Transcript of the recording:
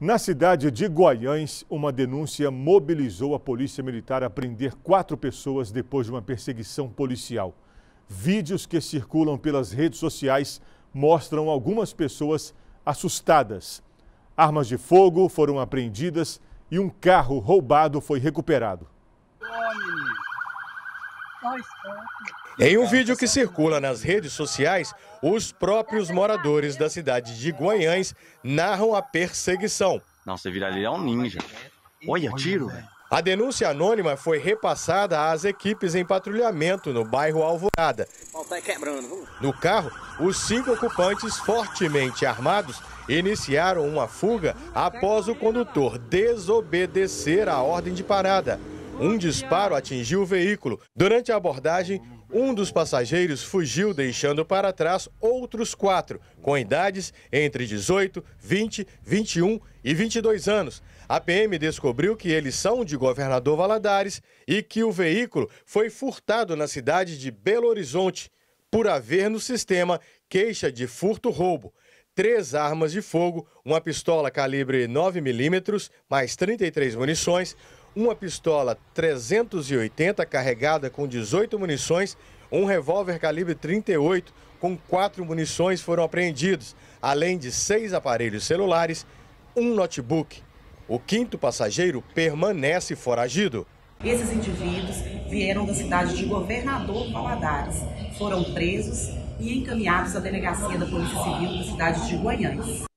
Na cidade de Goiás, uma denúncia mobilizou a polícia militar a prender quatro pessoas depois de uma perseguição policial. Vídeos que circulam pelas redes sociais mostram algumas pessoas assustadas. Armas de fogo foram apreendidas e um carro roubado foi recuperado. Em um vídeo que circula nas redes sociais, os próprios moradores da cidade de Guanhães narram a perseguição. Nossa, você vira ali é um ninja. Olha, tiro, né? A denúncia anônima foi repassada às equipes em patrulhamento no bairro Alvorada. Tá no carro, os cinco ocupantes fortemente armados iniciaram uma fuga após o condutor desobedecer a ordem de parada. Um disparo atingiu o veículo. Durante a abordagem, um dos passageiros fugiu, deixando para trás outros quatro, com idades entre 18, 20, 21 e 22 anos. A PM descobriu que eles são de Governador Valadares e que o veículo foi furtado na cidade de Belo Horizonte, por haver no sistema queixa de furto-roubo três armas de fogo, uma pistola calibre 9mm, mais 33 munições, uma pistola 380 carregada com 18 munições, um revólver calibre 38 com quatro munições foram apreendidos, além de seis aparelhos celulares, um notebook. O quinto passageiro permanece foragido. Esses indivíduos vieram da cidade de Governador Valadares, foram presos e encaminhados à delegacia da Polícia Civil da cidade de Goiânia.